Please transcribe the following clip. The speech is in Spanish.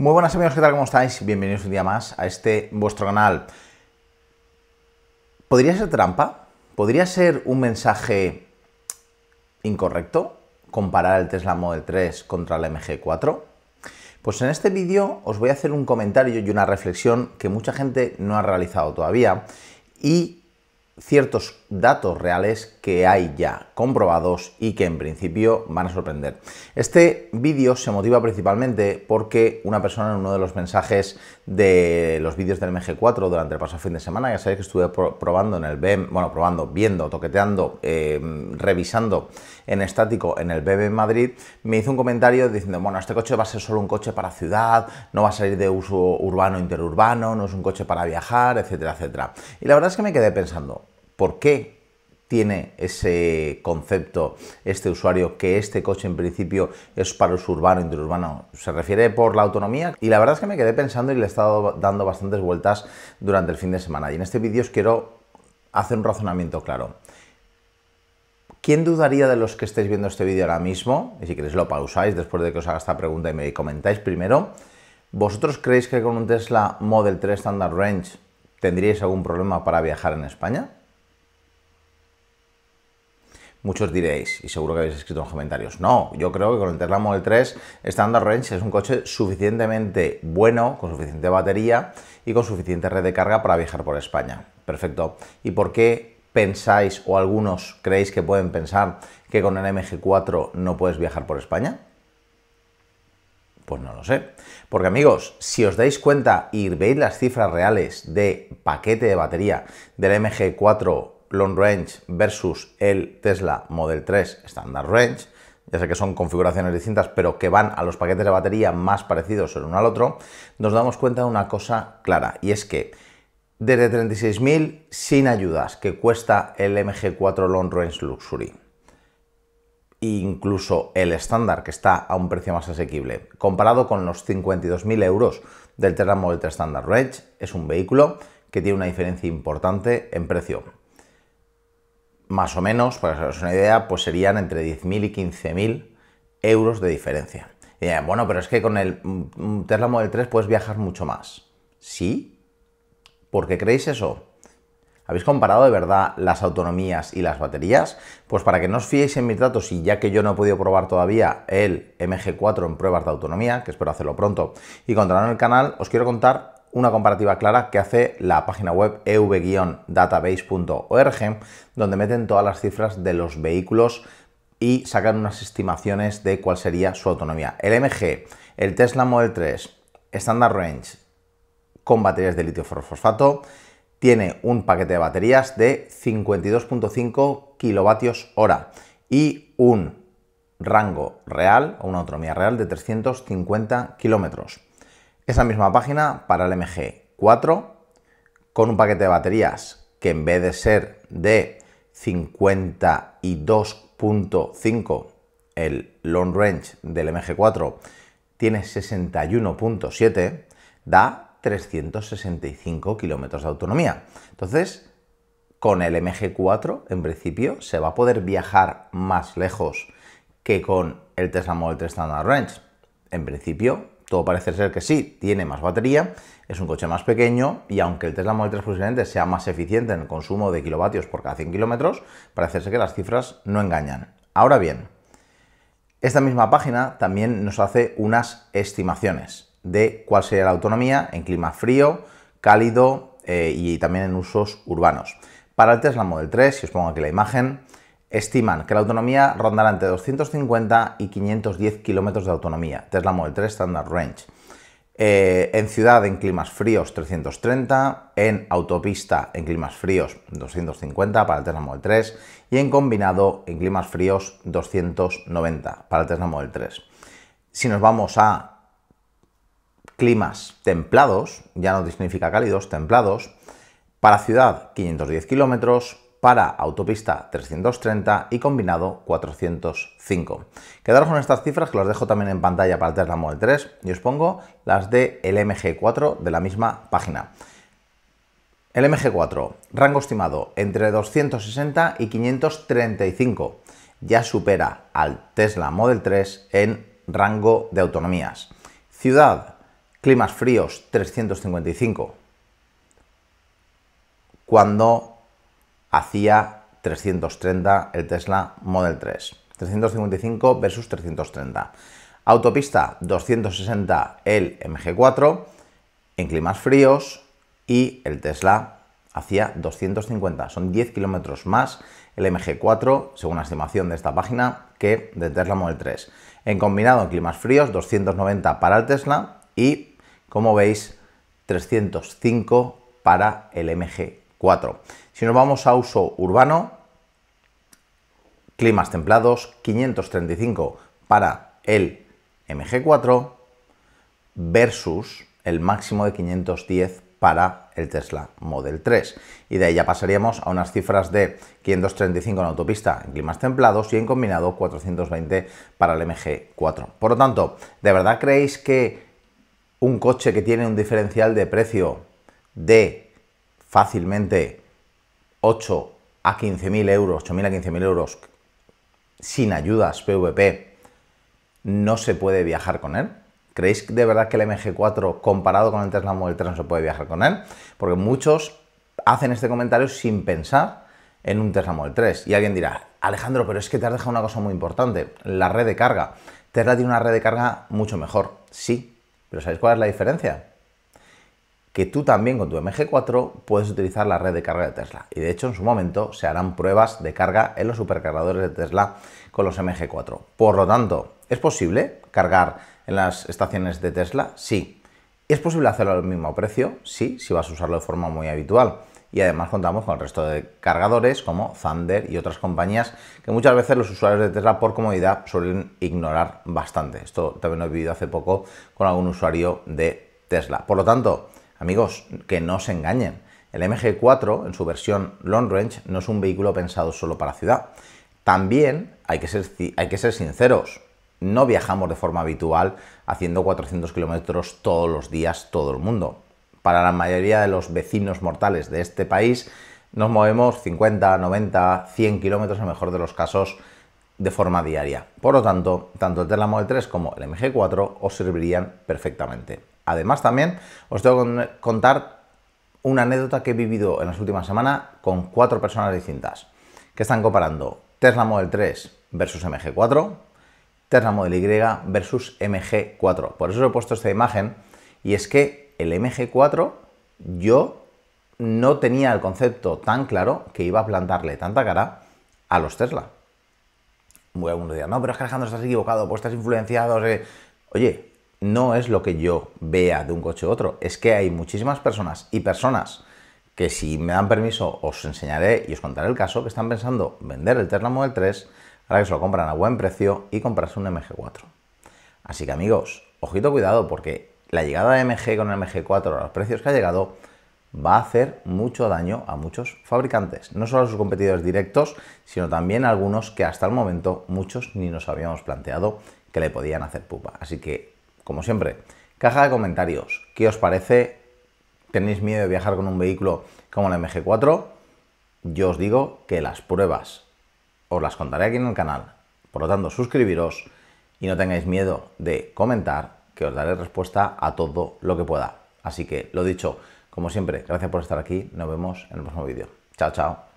Muy buenas amigos, ¿qué tal? ¿Cómo estáis? Bienvenidos un día más a este vuestro canal. ¿Podría ser trampa? ¿Podría ser un mensaje incorrecto comparar el Tesla Model 3 contra el MG4? Pues en este vídeo os voy a hacer un comentario y una reflexión que mucha gente no ha realizado todavía y ciertos datos reales que hay ya comprobados y que en principio van a sorprender. Este vídeo se motiva principalmente porque una persona en uno de los mensajes de los vídeos del MG4 durante el pasado fin de semana, ya sabéis que estuve probando en el BM, bueno, probando, viendo, toqueteando, em, revisando en estático en el BM Madrid, me hizo un comentario diciendo, bueno, este coche va a ser solo un coche para ciudad, no va a salir de uso urbano, interurbano, no es un coche para viajar, etcétera, etcétera. Y la verdad es que me quedé pensando, ¿Por qué tiene ese concepto este usuario que este coche en principio es para uso urbano, interurbano? ¿Se refiere por la autonomía? Y la verdad es que me quedé pensando y le he estado dando bastantes vueltas durante el fin de semana. Y en este vídeo os quiero hacer un razonamiento claro. ¿Quién dudaría de los que estáis viendo este vídeo ahora mismo? Y si queréis lo pausáis después de que os haga esta pregunta y me comentáis primero. ¿Vosotros creéis que con un Tesla Model 3 Standard Range tendríais algún problema para viajar en España? Muchos diréis, y seguro que habéis escrito en los comentarios, no, yo creo que con el Tesla Model 3 Standard Range es un coche suficientemente bueno, con suficiente batería y con suficiente red de carga para viajar por España. Perfecto. ¿Y por qué pensáis o algunos creéis que pueden pensar que con el MG4 no puedes viajar por España? Pues no lo sé. Porque amigos, si os dais cuenta y veis las cifras reales de paquete de batería del MG4 Long Range versus el Tesla Model 3 Standard Range. Ya sé que son configuraciones distintas, pero que van a los paquetes de batería más parecidos el uno al otro, nos damos cuenta de una cosa clara, y es que desde 36.000 sin ayudas, que cuesta el MG4 Long Range Luxury, incluso el estándar, que está a un precio más asequible, comparado con los 52.000 euros del Tesla Model 3 Standard Range, es un vehículo que tiene una diferencia importante en precio más o menos, para ser una idea, pues serían entre 10.000 y 15.000 euros de diferencia. bueno, pero es que con el mm, mm, Tesla Model 3 puedes viajar mucho más. ¿Sí? ¿Por qué creéis eso? ¿Habéis comparado de verdad las autonomías y las baterías? Pues para que no os fiéis en mis datos y ya que yo no he podido probar todavía el MG4 en pruebas de autonomía, que espero hacerlo pronto, y en el canal, os quiero contar una comparativa clara que hace la página web ev-database.org, donde meten todas las cifras de los vehículos y sacan unas estimaciones de cuál sería su autonomía. El MG, el Tesla Model 3, Standard Range con baterías de litio fosfato, tiene un paquete de baterías de 52.5 kilovatios hora y un rango real o una autonomía real de 350 kilómetros. Esa misma página para el MG4 con un paquete de baterías que en vez de ser de 52.5 el long range del MG4 tiene 61.7 da 365 kilómetros de autonomía. Entonces, con el MG4, en principio, se va a poder viajar más lejos que con el Tesla Model 3 Standard Range. En principio, todo parece ser que sí, tiene más batería, es un coche más pequeño y aunque el Tesla Model 3 posiblemente sea más eficiente en el consumo de kilovatios por cada 100 kilómetros, parece ser que las cifras no engañan. Ahora bien, esta misma página también nos hace unas estimaciones de cuál sería la autonomía en clima frío, cálido eh, y también en usos urbanos. Para el Tesla Model 3, si os pongo aquí la imagen, estiman que la autonomía rondará entre 250 y 510 kilómetros de autonomía, Tesla Model 3 Standard Range. Eh, en ciudad en climas fríos 330, en autopista en climas fríos 250 para el Tesla Model 3 y en combinado en climas fríos 290 para el Tesla Model 3. Si nos vamos a climas templados, ya no significa cálidos, templados, para ciudad 510 kilómetros, para autopista 330 y combinado 405. Quedaros con estas cifras que las dejo también en pantalla para el Tesla Model 3 y os pongo las del MG4 de la misma página. El MG4, rango estimado entre 260 y 535, ya supera al Tesla Model 3 en rango de autonomías. Ciudad, climas fríos 355. Cuando hacía 330 el Tesla Model 3. 355 versus 330. Autopista 260 el MG4 en climas fríos y el Tesla hacía 250. Son 10 kilómetros más el MG4, según la estimación de esta página, que de Tesla Model 3. En combinado en climas fríos, 290 para el Tesla y, como veis, 305 para el MG4. 4. Si nos vamos a uso urbano, climas templados, 535 para el MG4 versus el máximo de 510 para el Tesla Model 3. Y de ahí ya pasaríamos a unas cifras de 535 en autopista en climas templados y en combinado 420 para el MG4. Por lo tanto, ¿de verdad creéis que un coche que tiene un diferencial de precio de fácilmente 8 a 15.000 euros, 8.000 a 15.000 euros sin ayudas PVP, no se puede viajar con él? ¿Creéis de verdad que el MG4 comparado con el Tesla Model 3 no se puede viajar con él? Porque muchos hacen este comentario sin pensar en un Tesla Model 3. Y alguien dirá, Alejandro, pero es que te has dejado una cosa muy importante, la red de carga. Tesla tiene una red de carga mucho mejor, sí, pero ¿sabéis cuál es la diferencia? que tú también con tu MG4 puedes utilizar la red de carga de Tesla. Y de hecho en su momento se harán pruebas de carga en los supercargadores de Tesla con los MG4. Por lo tanto, ¿es posible cargar en las estaciones de Tesla? Sí. ¿Es posible hacerlo al mismo precio? Sí, si vas a usarlo de forma muy habitual. Y además contamos con el resto de cargadores como Thunder y otras compañías que muchas veces los usuarios de Tesla por comodidad suelen ignorar bastante. Esto también lo he vivido hace poco con algún usuario de Tesla. Por lo tanto, Amigos, que no se engañen. El MG4, en su versión long range, no es un vehículo pensado solo para ciudad. También hay que ser, sinceros. No viajamos de forma habitual haciendo 400 kilómetros todos los días todo el mundo. Para la mayoría de los vecinos mortales de este país, nos movemos 50, 90, 100 kilómetros, a mejor de los casos, de forma diaria. Por lo tanto, tanto el Tesla Model 3 como el MG4 os servirían perfectamente. Además también os tengo que contar una anécdota que he vivido en las últimas semanas con cuatro personas distintas que están comparando Tesla Model 3 versus MG4, Tesla Model Y versus MG4. Por eso os he puesto esta imagen y es que el MG4 yo no tenía el concepto tan claro que iba a plantarle tanta cara a los Tesla. Muy algunos dirán, no, pero es que Alejandro estás equivocado, pues estás influenciado. de eh". Oye, no es lo que yo vea de un coche u otro, es que hay muchísimas personas y personas que si me dan permiso os enseñaré y os contaré el caso, que están pensando vender el Tesla Model 3 para que se lo compran a buen precio y comprarse un MG4. Así que amigos, ojito cuidado porque la llegada de MG con el MG4 a los precios que ha llegado va a hacer mucho daño a muchos fabricantes, no solo a sus competidores directos, sino también a algunos que hasta el momento muchos ni nos habíamos planteado que le podían hacer pupa. Así que como siempre. Caja de comentarios, ¿qué os parece? ¿Tenéis miedo de viajar con un vehículo como el MG4? Yo os digo que las pruebas os las contaré aquí en el canal. Por lo tanto, suscribiros y no tengáis miedo de comentar, que os daré respuesta a todo lo que pueda. Así que, lo dicho, como siempre, gracias por estar aquí. Nos vemos en el próximo vídeo. Chao, chao.